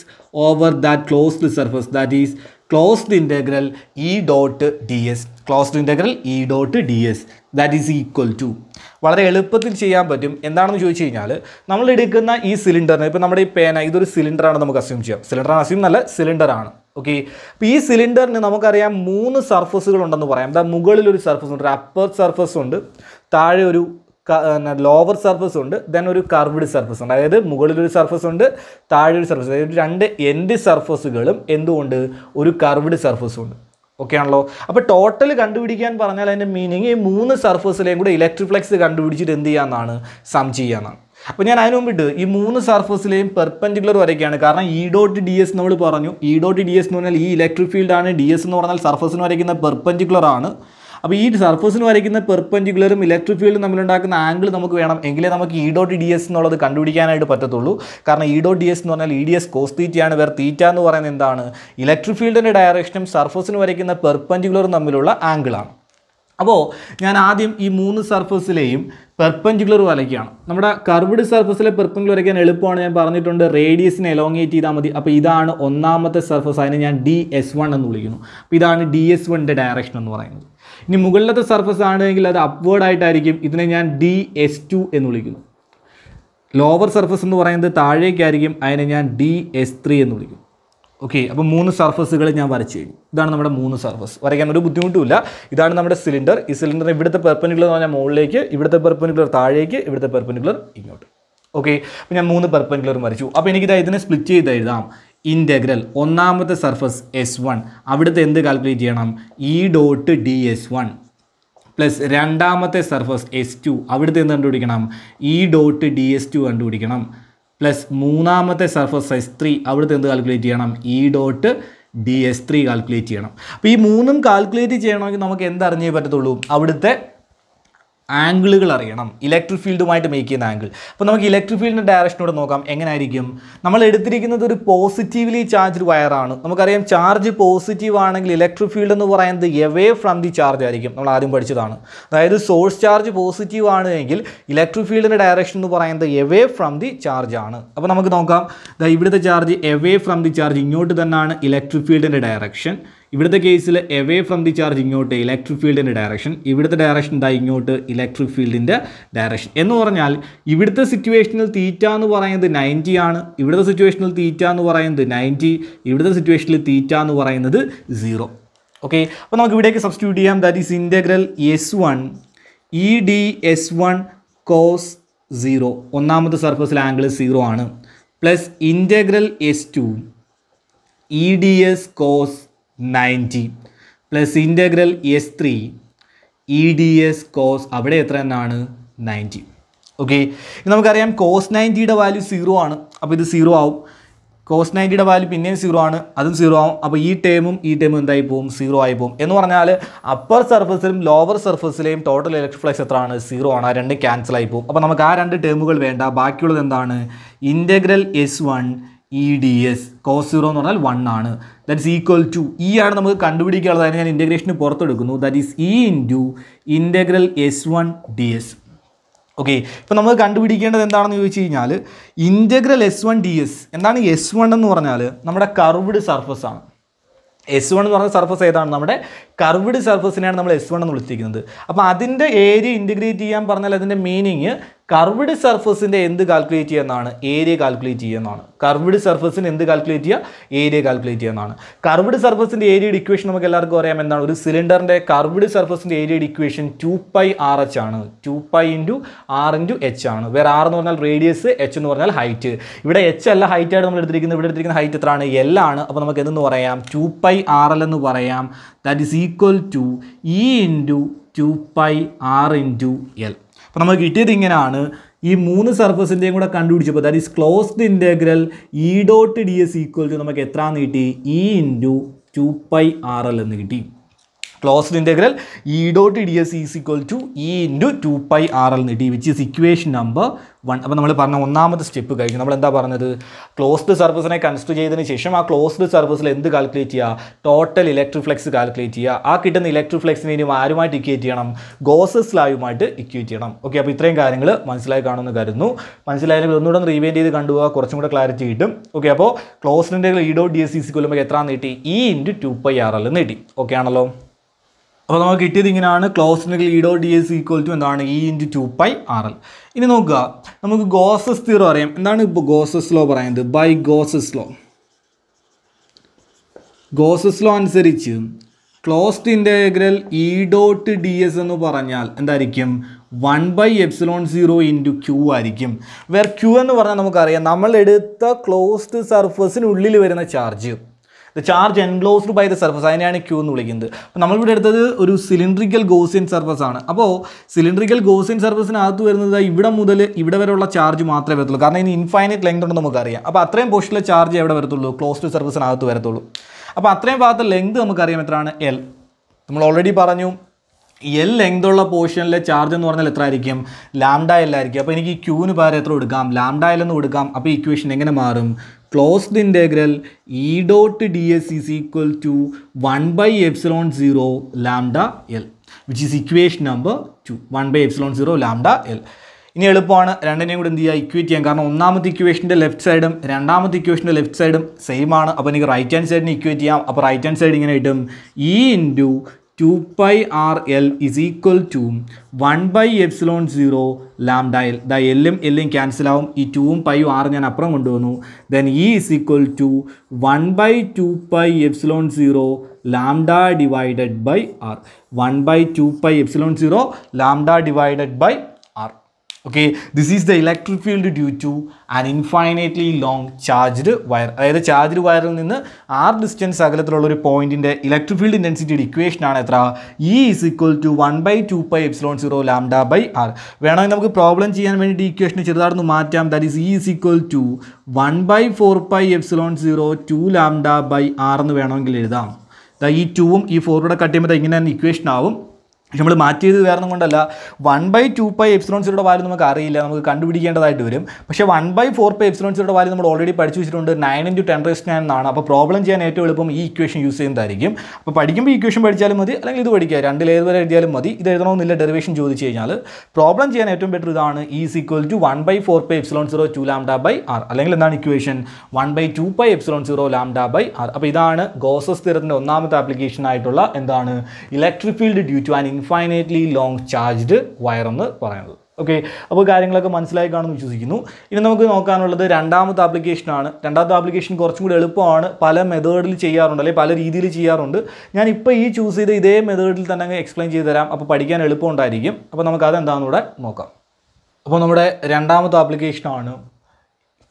over that closed surface that is closed integral E dot D S closed integral E dot D S that is equal to വളരെ എളുപ്പത്തിൽ ചെയ്യാൻ പറ്റും എന്താണെന്ന് ചോദിച്ചു കഴിഞ്ഞാൽ നമ്മൾ എടുക്കുന്ന ഈ സിലിണ്ടറിന് ഇപ്പോൾ നമ്മുടെ ഈ പേന ഇതൊരു സിലിണ്ടറാണ് നമുക്ക് അസ്യൂം ചെയ്യാം സിലിണ്ടറാണ് അസ്യൂം നല്ല സിലിണ്ടറാണ് ഓക്കെ അപ്പോൾ ഈ സിലിണ്ടറിന് നമുക്കറിയാം മൂന്ന് സർഫസുകൾ ഉണ്ടെന്ന് പറയാം ദാ മുകളിൽ ഒരു സർഫസ് ഉണ്ട് ഒരു അപ്പർ സർഫസ് ഉണ്ട് താഴെ ഒരു ലോവർ സർഫസ് ഉണ്ട് ദെൻ ഒരു കർവ്ഡ് സർഫസ് ഉണ്ട് അതായത് മുകളിലൊരു സർഫസ് ഉണ്ട് താഴെ ഒരു സർഫസ് അതായത് രണ്ട് എൻഡ് സർഫസുകളും എന്തുകൊണ്ട് ഒരു കർവ്ഡ് സർഫസും ഉണ്ട് ഓക്കെ ആണല്ലോ അപ്പോൾ ടോട്ടൽ കണ്ടുപിടിക്കാൻ പറഞ്ഞാൽ അതിൻ്റെ മീനിങ് ഈ മൂന്ന് സർഫസിലെയും കൂടെ ഇലക്ട്രിഫ്ലെക്സ് കണ്ടുപിടിച്ചിട്ട് എന്ത് ചെയ്യാമെന്നാണ് സം ചെയ്യാമെന്നാണ് അപ്പോൾ ഞാൻ അതിനു മുമ്പിട്ട് ഈ മൂന്ന് സർഫസിലെയും പെർപ്പൻഡിക്കുലർ വരയ്ക്കുകയാണ് കാരണം ഇ ഡോട്ട് ഡി എസ് നമ്മൾ പറഞ്ഞു ഇ ഡോട്ട് ഡി എസ് എന്ന് പറഞ്ഞാൽ ഈ ഇലക്ട്രിക് ഫീൽഡാണ് ഡി എസ് എന്ന് പറഞ്ഞാൽ സർഫസിന് വരയ്ക്കുന്ന പെർപ്പൻഡിക്കുലർ ആണ് അപ്പോൾ ഈ സർഫസിന് വരയ്ക്കുന്ന പെർപ്പൻഡിക്കുലറും ഇലക്ട്രിക് ഫീൽഡും തമ്മിലുണ്ടാക്കുന്ന ആംഗിൾ നമുക്ക് വേണം എങ്കിലേ നമുക്ക് ഇ ഡോട്ട് ഡി എസ് എന്നുള്ളത് കണ്ടുപിടിക്കാനായിട്ട് പറ്റത്തുള്ളൂ കാരണം ഇ ഡോട്ട് ഡി എസ് എന്ന് പറഞ്ഞാൽ ഇ ഡി എസ് കോസ് തീറ്റയാണ് വേറെ തീറ്റ എന്ന് പറയുന്നത് എന്താണ് ഇലക്ട്രിക് ഫീൽഡിൻ്റെ ഡയറക്ഷനും സർഫസിന് വരയ്ക്കുന്ന പെർപ്പൻഡിക്കുലറും തമ്മിലുള്ള ആംഗിളാണ് അപ്പോൾ ഞാൻ ആദ്യം ഈ മൂന്ന് സർഫസിലെയും പെർപ്പഞ്ചുലർ വരയ്ക്കുകയാണ് നമ്മുടെ കർവ്ഡ് സർഫസിലെ പെർപ്പഞ്ചുലർ വരയ്ക്കാൻ എളുപ്പമാണ് ഞാൻ പറഞ്ഞിട്ടുണ്ട് റേഡിയസിനെ എലോങ്ങേറ്റ് ചെയ്താൽ മതി അപ്പോൾ ഇതാണ് ഒന്നാമത്തെ സർഫസ് അതിനെ ഞാൻ ഡി എസ് വൺ എന്ന് വിളിക്കുന്നു അപ്പോൾ ഇതാണ് ഡി എസ് വണ്ണിൻ്റെ ഡയറക്ഷൻ എന്ന് പറയുന്നത് ഇനി മുകളിലത്തെ സർഫസ് ആണെങ്കിൽ അത് ആയിട്ടായിരിക്കും ഇതിനെ ഞാൻ ഡി എസ് ടു എന്ന് വിളിക്കുന്നു ലോവർ സർഫസ് എന്ന് പറയുന്നത് താഴേക്കായിരിക്കും അതിനെ ഞാൻ ഡി എസ് ത്രീ എന്ന് വിളിക്കും ഓക്കെ അപ്പോൾ മൂന്ന് സർഫസുകൾ ഞാൻ വരച്ചു കഴിഞ്ഞു ഇതാണ് നമ്മുടെ മൂന്ന് സർഫസ് വരയ്ക്കാൻ ഒരു ബുദ്ധിമുട്ടുമില്ല ഇതാണ് നമ്മുടെ സിലിണ്ടർ ഈ സിലിണ്ടർ ഇവിടുത്തെ പെർപ്പനുകൾ എന്ന് പറഞ്ഞാൽ മുകളിലേക്ക് ഇവിടുത്തെ പെർപ്പനിക്കുലർ താഴേക്ക് ഇവിടുത്തെ പെർപ്പനിക്കുലർ ഇങ്ങോട്ട് ഓക്കെ അപ്പോൾ ഞാൻ മൂന്ന് പെർപ്പനിക്കുലർ വരച്ചു അപ്പോൾ എനിക്കിത് ഇതിനെ സ്പ്ലിറ്റ് ചെയ്ത് എഴുതാം ഇൻ്റഗ്രൽ ഒന്നാമത്തെ സർഫസ് എസ് വൺ അവിടുത്തെ എന്ത് കാൽക്കുലേറ്റ് ചെയ്യണം E dot D S one plus രണ്ടാമത്തെ സർഫസ് എസ് ടു അവിടുത്തെ എന്ത് കണ്ടുപിടിക്കണം E dot D S two കണ്ടുപിടിക്കണം പ്ലസ് മൂന്നാമത്തെ സർഫസ് സൈസ് ത്രീ അവിടുത്തെ എന്ത് കാൽക്കുലേറ്റ് ചെയ്യണം E dot D S three calculate ചെയ്യണം അപ്പോൾ ഈ മൂന്നും കാൽക്കുലേറ്റ് ചെയ്യണമെങ്കിൽ നമുക്ക് എന്തറിഞ്ഞേ പറ്റത്തുള്ളൂ അവിടുത്തെ ആംഗിളുകൾ അറിയണം ഇലക്ട്രിക് ഫീൽഡുമായിട്ട് മേക്ക് ചെയ്യുന്ന ആംഗിൾ അപ്പോൾ നമുക്ക് ഇലക്ട്രിക് ഫീൽഡിൻ്റെ ഡയറക്ഷനോട് നോക്കാം എങ്ങനെയായിരിക്കും നമ്മൾ എടുത്തിരിക്കുന്നത് ഒരു പോസിറ്റീവ്ലി ചാർജ്ഡ് വയറാണ് നമുക്കറിയാം ചാർജ് പോസിറ്റീവ് ആണെങ്കിൽ ഇലക്ട്രിക് ഫീൽഡ് എന്ന് പറയുന്നത് എവേ ഫ്രം ദി ചാർജ് ആയിരിക്കും നമ്മൾ ആദ്യം പഠിച്ചതാണ് അതായത് സോഴ്സ് ചാർജ് പോസിറ്റീവ് ആണ് എങ്കിൽ ഇലക്ട്രിക് ഫീൽഡിൻ്റെ ഡയറക്ഷൻ എന്ന് പറയുന്നത് എവേ ഫ്രം ദി ചാർജ് ആണ് അപ്പോൾ നമുക്ക് നോക്കാം ഇവിടുത്തെ charge away from the charge ഇങ്ങോട്ട് തന്നെയാണ് ഇലക്ട്രിക് ഫീൽഡിൻ്റെ ഡയറക്ഷൻ ഇവിടുത്തെ കേസിൽ എവേ ഫ്രം ദി ചാർജ് ഇങ്ങോട്ട് ഇലക്ട്രിക് ഫീൽഡിൻ്റെ ഡയറക്ഷൻ ഇവിടുത്തെ ഡയറക്ഷൻ എന്താ ഇങ്ങോട്ട് ഇലക്ട്രിക് ഫീൽഡിൻ്റെ ഡയറക്ഷൻ എന്ന് പറഞ്ഞാൽ ഇവിടുത്തെ സിറ്റുവേഷനിൽ തീറ്റ എന്ന് പറയുന്നത് നയൻറ്റി ആണ് ഇവിടുത്തെ സിറ്റുവേഷനിൽ തീറ്റ എന്ന് പറയുന്നത് നയൻറ്റി ഇവിടുത്തെ സിറ്റുവേഷനിൽ തീറ്റ എന്ന് പറയുന്നത് സീറോ ഓക്കെ അപ്പോൾ നമുക്ക് ഇവിടേക്ക് സബ്സ്റ്റിറ്റ്യൂട്ട് ചെയ്യാം that is integral S one E D S one cos zero ഒന്നാമത്തെ സർഫസിൽ ആംഗിൾ സീറോ ആണ് plus integral S two E D S cos ninety plus integral S three E D S cos അവിടെ എത്ര എന്നാണ് ninety okay നമുക്കറിയാം cos നയൻറ്റിയുടെ value zero ആണ് അപ്പോൾ ഇത് സീറോ ആവും കോസ് നയൻറ്റിയുടെ വാല്യൂ പിന്നെയും സീറോ ആണ് അതും സീറോ ആവും അപ്പോൾ ഈ ടേമും ഈ ടേമും എന്തായി പോകും സീറോ ആയി പോകും എന്ന് പറഞ്ഞാൽ അപ്പർ സർഫസിലും ലോവർ സർഫസിലെയും ടോട്ടൽ ഇലക്ട്രോഫ്ലക്സ് എത്ര ആണ് സീറോ ആണ് ആ രണ്ട് ക്യാൻസൽ ആയി പോകും അപ്പോൾ നമുക്ക് ആ രണ്ട് ടേമുകൾ വേണ്ട ബാക്കിയുള്ളത് എന്താണ് integral S one E D S cos zero എന്ന് പറഞ്ഞാൽ വൺ ആണ് that is equal to E ആണ് നമുക്ക് കണ്ടുപിടിക്കാനുള്ളത് അതിനെ ഞാൻ ഇൻ്റഗ്രേഷന് പുറത്തെടുക്കുന്നു that is E into integral S one D S okay ഇപ്പം നമുക്ക് കണ്ടുപിടിക്കേണ്ടത് എന്താണെന്ന് ചോദിച്ചു കഴിഞ്ഞാൽ integral S one D S എന്താണ് എസ് വൺ എന്ന് പറഞ്ഞാൽ നമ്മുടെ കർവ്ഡ് സർഫസ് ആണ് എസ് വൺ എന്ന് പറഞ്ഞ സർഫസ് ഏതാണ് നമ്മുടെ കർവ്ഡ് സർഫസിനെയാണ് നമ്മൾ എസ് വൺ എന്ന് വിളിച്ചിരിക്കുന്നത് അപ്പോൾ അതിൻ്റെ ഏരിയ ഇൻറ്റഗ്രേറ്റ് ചെയ്യാൻ പറഞ്ഞാൽ അതിൻ്റെ മീനിങ് കർവിഡ് സർഫസിൻ്റെ എന്ത് കാൽക്കുലേറ്റ് ചെയ്യുന്നതാണ് ഏരിയ കാൽക്കുലേറ്റ് ചെയ്യുന്നതാണ് കർവിഡ് സർഫസിന് എന്ത് കാൽക്കുലേറ്റ് ചെയ്യുക ഏരിയ കാൽക്കുലേറ്റ് ചെയ്യുന്നതാണ് കർവിഡ് സർഫസിൻ്റെ ഏരിയയുടെ ഇക്വേഷൻ നമുക്ക് എല്ലാവർക്കും അറിയാം എന്താണ് ഒരു സിലിണ്ടറിൻ്റെ കർവിഡ് സർഫസിൻ്റെ ഏരിയയുടെ equation two pi R H ആണ് two pi into R into H ആണ് വേറെ ആർ എന്ന് പറഞ്ഞാൽ റേഡിയസ് എച്ച് എന്ന് പറഞ്ഞാൽ ഹൈറ്റ് ഇവിടെ എച്ച് അല്ല ഹൈറ്റായിട്ട് നമ്മൾ എടുത്തിരിക്കുന്നത് ഇവിടെ എടുത്തിരിക്കുന്ന ഹൈറ്റ് എത്രയാണ് എൽ ആണ് അപ്പോൾ നമുക്ക് എന്തെന്ന് പറയാം ടു പൈ ആർ എൽ എന്ന് പറയാം that is equal to E into two pi R into L അപ്പോൾ നമുക്ക് കിട്ടിയത് ഇങ്ങനെയാണ് ഈ മൂന്ന് സർഫസിൻ്റെയും കൂടെ കണ്ടുപിടിച്ചപ്പോൾ that is closed integral E dot D S equal to നമുക്ക് എത്ര കിട്ടി E into two pi R L എന്ന് കിട്ടി closed integral E dot D S is equal to E into two pi R L D which is equation number one അപ്പോൾ നമ്മൾ പറഞ്ഞ ഒന്നാമത്തെ step കഴിഞ്ഞു നമ്മൾ എന്താ പറഞ്ഞത് ക്ലോസ്ഡ് സർഫസിനെ കൺസ്ട്രക്ട് ചെയ്തതിന് ശേഷം ആ ക്ലോസ്ഡ് സർഫസിൽ എന്ത് കാൽക്കുലേറ്റ് ചെയ്യുക ടോട്ടൽ ഇലക്ട്രിക് ഫ്ലെക്സ് കാൽക്കുലേറ്റ് ചെയ്യുക ആ കിട്ടുന്ന ഇലക്ട്രിക് ഫ്ലെക്സിനെ ഇനി ആരുമായിട്ട് ഇക്വേറ്റ് ചെയ്യണം ഗോസസ് ലായുമായിട്ട് ഇക്വേറ്റ് ചെയ്യണം ഓക്കെ അപ്പോൾ ഇത്രയും കാര്യങ്ങൾ മനസ്സിലായി കാണുമെന്ന് കരുതുന്നു മനസ്സിലായാലും ഇതൊന്നുകൂടെ ഒന്ന് റീവൈൻഡ് ചെയ്ത് കണ്ടുപോകുക കുറച്ചും കൂടെ ക്ലാരിറ്റി കിട്ടും ഓക്കെ അപ്പോൾ ക്ലോസ്ഡിൻ്റെ E dot D S C C കൊല്ലുമ്പോൾ എത്ര നീട്ടി E into two pi R L നീട്ടി ഓക്കെ ആണല്ലോ അപ്പോൾ നമുക്ക് കിട്ടിയത് ഇങ്ങനെയാണ് ക്ലോസ് ഉണ്ടെങ്കിൽ E dot D S equal to എന്താണ് E into two pi R L ഇനി നോക്കുക നമുക്ക് ഗോസസ് തീറോ അറിയാം എന്താണ് ഇപ്പോൾ ഗോസസ് ലോ പറയുന്നത് by Gauss's law Gauss's law അനുസരിച്ച് closed integral E dot D S എന്ന് പറഞ്ഞാൽ എന്തായിരിക്കും one by epsilon zero into Q ആയിരിക്കും വേർ ക്യൂ എന്ന് പറഞ്ഞാൽ നമുക്കറിയാം നമ്മളെടുത്ത ക്ലോസ്ഡ് സർഫസിനുള്ളിൽ വരുന്ന charge the charge enclosed by the surface അതിനെയാണ് ക്യൂ എന്ന് വിളിക്കുന്നത് അപ്പോൾ നമ്മളിവിടെ എടുത്തത് ഒരു സിലിണ്ട്രിക്കൽ ഗോസിയൻ സർഫസ് ആണ് അപ്പോൾ സിലിണ്ട്രിക്കൽ ഗോസിയൻ സർഫസിനകത്ത് വരുന്നത് ഇവിടെ മുതൽ ഇവിടെ വരെയുള്ള ചാർജ് മാത്രമേ വരത്തുള്ളൂ കാരണം ഇനി ഇൻഫൈനൈറ്റ് ലെങ്ത് ഉണ്ടെന്ന് നമുക്കറിയാം അപ്പോൾ അത്രയും പോഷനിലെ ചാർജ് എവിടെ വരത്തുള്ളൂ ക്ലോസ്ഡ് സർഫസിനകത്ത് വരത്തുള്ളൂ അപ്പോൾ അത്രയും ഭാഗത്തെ ലെങ്ത് നമുക്കറിയാം എത്രയാണ് എൽ നമ്മൾ ഓൾറെഡി പറഞ്ഞു എൽ ലെങ്തുള്ള പോർഷനിലെ ചാർജ് എന്ന് പറഞ്ഞാൽ എത്ര ആയിരിക്കും ലാംഡ എല്ലായിരിക്കും അപ്പോൾ എനിക്ക് ക്യൂവിന് പകരം എത്ര കൊടുക്കാം ലാംഡ എല്ലെന്ന് കൊടുക്കാം അപ്പോൾ ഇക്വേഷൻ എങ്ങനെ മാറും closed integral E dot D S is equal to one by epsilon zero lambda L which is equation number two one by epsilon zero lambda L ഇനി എളുപ്പമാണ് രണ്ടിനെയും കൂടെ എന്ത് ചെയ്യുക ഇക്വേറ്റ് ചെയ്യാം കാരണം ഒന്നാമത്തെ ഇക്വേഷൻ്റെ ലെഫ്റ്റ് സൈഡും രണ്ടാമത്തെ ഇക്വേഷൻ്റെ ലെഫ്റ്റ് സൈഡും സെയിം ആണ് അപ്പോൾ എനിക്ക് റൈറ്റ് ഹാൻഡ് സൈഡിന് ഇക്വേറ്റ് ചെയ്യാം അപ്പോൾ റൈറ്റ് ഹാൻഡ് സൈഡ് ഇങ്ങനെ കിട്ടും E into two pi R L is equal to one by epsilon zero lambda L the എല്ലും എല്ലും ക്യാൻസൽ ആവും ഈ ടുവും പൈയും ആറ് ഞാൻ അപ്പുറം കൊണ്ടുവന്നു then E is equal to one by two pi epsilon zero lambda divided by R one by two pi epsilon zero lambda divided by okay this is the electric field due to an infinitely long charged wire അതായത് charged വയറിൽ നിന്ന് R distance അകലത്തിലുള്ള ഒരു പോയിന്റിൻ്റെ electric field equation ഇക്വേഷനാണ് എത്ര E is equal to one by two pi epsilon zero lambda by R വേണമെങ്കിൽ നമുക്ക് പ്രോബ്ലം ചെയ്യാൻ വേണ്ടി ഇക്വേഷൻ ചെറുതായിട്ടൊന്ന് മാറ്റാം that is E is equal to one by four pi epsilon zero two lambda by R എന്ന് വേണമെങ്കിൽ എഴുതാം ഈ ടൂവും ഈ ഫോറും കൂടെ കട്ട് ചെയ്യുമ്പോൾ ഇങ്ങനെ ഇക്വേഷൻ ആവും നമ്മൾ മാറ്റിയത് വേറൊന്നും കൊണ്ടല്ല വൺ ബൈ ടു പൈ എപ്സിലോൺസിയുടെ വാല്യൂ നമുക്ക് അറിയില്ല നമുക്ക് കണ്ടുപിടിക്കേണ്ടതായിട്ട് വരും പക്ഷേ വൺ ബൈ ഫോർ പൈ എപ്സിലോൺസിയുടെ വാല്യൂ നമ്മൾ ഓൾറെഡി പഠിച്ചു വെച്ചിട്ടുണ്ട് nine into ten raised nine എന്നാണ് അപ്പോൾ പ്രോബ്ലം ചെയ്യാൻ ഏറ്റവും എളുപ്പം ഈ ഇക്വേഷൻ യൂസ് ചെയ്യുന്നതായിരിക്കും അപ്പോൾ പഠിക്കുമ്പോൾ ഈ ഇക്വേഷൻ പഠിച്ചാലും മതി അല്ലെങ്കിൽ ഇത് പഠിക്കുക രണ്ടിൽ ഏത് വരെ എഴുതിയാലും മതി ഇത് എഴുതണമെന്നില്ല ഡെറിവേഷൻ ചോദിച്ചു കഴിഞ്ഞാൽ പ്രോബ്ലം ചെയ്യാൻ ഏറ്റവും ബെറ്റർ ഇതാണ് is equal to one by four pi epsilon zero two lambda by R അല്ലെങ്കിൽ എന്താണ് equation one by two pi epsilon zero lambda by R അപ്പോൾ ഇതാണ് ഗോസസ് തീരത്തിൻ്റെ ഒന്നാമത്തെ ആപ്ലിക്കേഷൻ ആയിട്ടുള്ള എന്താണ് electric field due to an infinitely long charged wire എന്ന് പറയുന്നത് ഓക്കെ അപ്പോൾ കാര്യങ്ങളൊക്കെ മനസ്സിലായി കാണുമെന്ന് വിശ്വസിക്കുന്നു ഇനി നമുക്ക് നോക്കാനുള്ളത് രണ്ടാമത്തെ ആപ്ലിക്കേഷനാണ് രണ്ടാമത്തെ ആപ്ലിക്കേഷൻ കുറച്ചും കൂടി എളുപ്പമാണ് പല മെത്തേഡിൽ ചെയ്യാറുണ്ട് അല്ലെങ്കിൽ പല രീതിയിൽ ചെയ്യാറുണ്ട് ഞാൻ ഇപ്പോൾ ഈ ചൂസ് ചെയ്ത ഇതേ മെത്തേഡിൽ തന്നെ അങ്ങ് എക്സ്പ്ലെയിൻ ചെയ്ത് തരാം അപ്പോൾ പഠിക്കാൻ എളുപ്പമുണ്ടായിരിക്കും അപ്പോൾ നമുക്ക് അതെന്താണെന്ന് ഇവിടെ നോക്കാം അപ്പോൾ നമ്മുടെ രണ്ടാമത്തെ ആപ്ലിക്കേഷനാണ്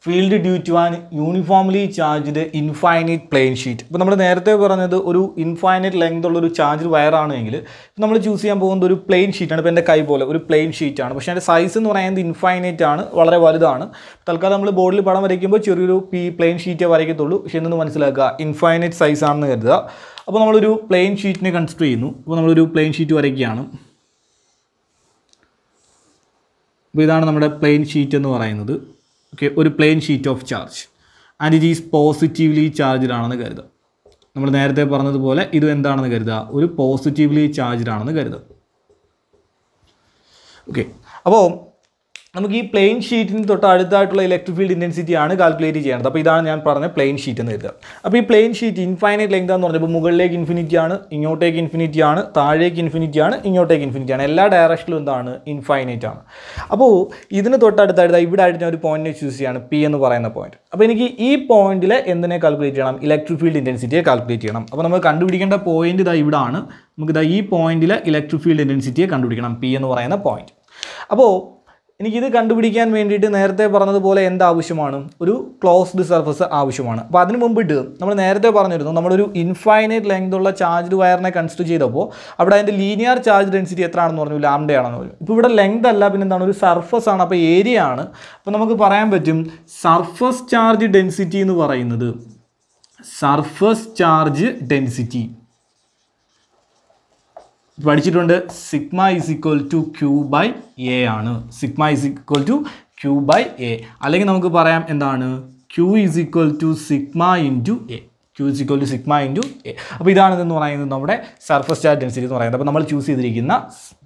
field due to an uniformly charged infinite plane sheet ഇപ്പോൾ നമ്മൾ നേരത്തെ പറഞ്ഞത് ഒരു ഇൻഫൈനൈറ്റ് ലെങ്ത് ഉള്ള ഒരു ചാർജ് വയറാണെങ്കിൽ നമ്മൾ ചൂസ് ചെയ്യാൻ പോകുന്നത് ഒരു പ്ലെയിൻ ഷീറ്റാണ് ഇപ്പോൾ എൻ്റെ കൈ പോലെ ഒരു പ്ലെയിൻ ഷീറ്റാണ് പക്ഷേ അതിൻ്റെ സൈസ് എന്ന് പറയുന്നത് ഇൻഫൈനൈറ്റ് ആണ് വളരെ വലുതാണ് തൽക്കാലം നമ്മൾ ബോർഡിൽ പടം വരയ്ക്കുമ്പോൾ ചെറിയൊരു പി പ്ലെയിൻ ഷീറ്റേ വരയ്ക്കത്തുള്ളൂ പക്ഷേ എന്തെന്ന് മനസ്സിലാക്കുക ഇൻഫൈനൈറ്റ് സൈസ് ആണെന്ന് കരുതുക അപ്പോൾ നമ്മളൊരു പ്ലെയിൻ ഷീറ്റിനെ കൺസിഡർ ചെയ്യുന്നു അപ്പോൾ നമ്മളൊരു പ്ലെയിൻ ഷീറ്റ് വരയ്ക്കുകയാണ് അപ്പോൾ ഇതാണ് നമ്മുടെ പ്ലെയിൻ ഷീറ്റ് എന്ന് പറയുന്നത് ഓക്കെ ഒരു plane sheet of charge and it is positively charged ആണെന്ന് കരുതുക നമ്മൾ നേരത്തെ പറഞ്ഞതുപോലെ ഇത് എന്താണെന്ന് കരുതുക ഒരു പോസിറ്റീവ്ലി ചാർജ്ഡ് ആണെന്ന് കരുതുക ഓക്കെ അപ്പോൾ നമുക്ക് ഈ പ്ലെയിൻ ഷീറ്റിന് തൊട്ട് അടുത്തായിട്ടുള്ള ഇലക്ട്രിക് ഫീൽഡ് ഇൻറ്റൻസിറ്റി ആണ് കാൽക്കുലേറ്റ് ചെയ്യേണ്ടത് അപ്പോൾ ഇതാണ് ഞാൻ പറഞ്ഞ പ്ലെയിൻ ഷീറ്റ് എന്ന് കരുതുക അപ്പോൾ ഈ പ്ലെയിൻ ഷീറ്റ് ഇൻഫൈനൈറ്റ് ലെങ്ത് എന്ന് പറഞ്ഞപ്പോൾ മുകളിലേക്ക് ഇൻഫിനിറ്റി ആണ് ഇങ്ങോട്ടേക്ക് ഇൻഫിനിറ്റി ആണ് താഴേക്ക് ഇൻഫിനിറ്റി ആണ് ഇങ്ങോട്ടേക്ക് ഇൻഫിനിറ്റി ആണ് എല്ലാ ഡയറക്ഷനിലും എന്താണ് ഇൻഫൈനൈറ്റ് ആണ് അപ്പോൾ ഇതിന് തൊട്ടടുത്തായിട്ട് ഇവിടെ ആയിട്ട് ഞാൻ ഒരു പോയിന്റ് ചൂസ് ചെയ്യാണ് പി എന്ന് പറയുന്ന പോയിന്റ് അപ്പോൾ എനിക്ക് ഈ പോയിന്റിൽ എന്തിനെ കാൽക്കുലേറ്റ് ചെയ്യണം ഇലക്ട്രിക് ഫീൽഡ് ഇൻറ്റൻസിറ്റിയെ കാൽക്കുലേറ്റ് ചെയ്യണം അപ്പോൾ നമ്മൾ കണ്ടുപിടിക്കേണ്ട പോയിന്റ് ഇതാ ഇവിടെ ആണ് നമുക്ക് ഈ പോയിന്റിൽ ഇലക്ട്രിക് ഫീൽഡ് ഇൻറ്റൻസിറ്റിയെ കണ്ടുപിടിക്കണം പി എന്ന് പറയുന്ന പോയിന്റ് അപ്പോൾ എനിക്കിത് കണ്ടുപിടിക്കാൻ വേണ്ടിയിട്ട് നേരത്തെ പറഞ്ഞതുപോലെ എന്താവശ്യമാണ് ഒരു ക്ലോസ്ഡ് സർഫസ് ആവശ്യമാണ് അപ്പോൾ അതിന് മുമ്പിട്ട് നമ്മൾ നേരത്തെ പറഞ്ഞിരുന്നു നമ്മളൊരു ഇൻഫൈനൈറ്റ് ലെങ്ത് ഉള്ള ചാർജ്ഡ് വയറിനെ കൺസിഡർ ചെയ്തപ്പോൾ അവിടെ അതിൻ്റെ ലീനിയർ ചാർജ് ഡെൻസിറ്റി എത്രയാണെന്ന് പറഞ്ഞു ലാംഡയാണെന്ന് പറഞ്ഞു ഇപ്പോൾ ഇവിടെ ലെങ്ത് അല്ല പിന്നെ എന്താണ് ഒരു സർഫസ് ആണ് അപ്പോൾ ഏരിയ ആണ് അപ്പോൾ നമുക്ക് പറയാൻ പറ്റും സർഫസ് ചാർജ് ഡെൻസിറ്റി എന്ന് പറയുന്നത് സർഫസ് ചാർജ് ഡെൻസിറ്റി പഠിച്ചിട്ടുണ്ട് sigma is equal to Q by A ആണ് sigma is equal to Q by A അല്ലെങ്കിൽ നമുക്ക് പറയാം എന്താണ് Q is equal to sigma into A Q is equal to sigma into A അപ്പോൾ എന്ന് പറയുന്നത് നമ്മുടെ സർഫസ് ചാർജ് ഡെൻസിറ്റി എന്ന് പറയുന്നത് അപ്പോൾ നമ്മൾ ചൂസ് ചെയ്തിരിക്കുന്ന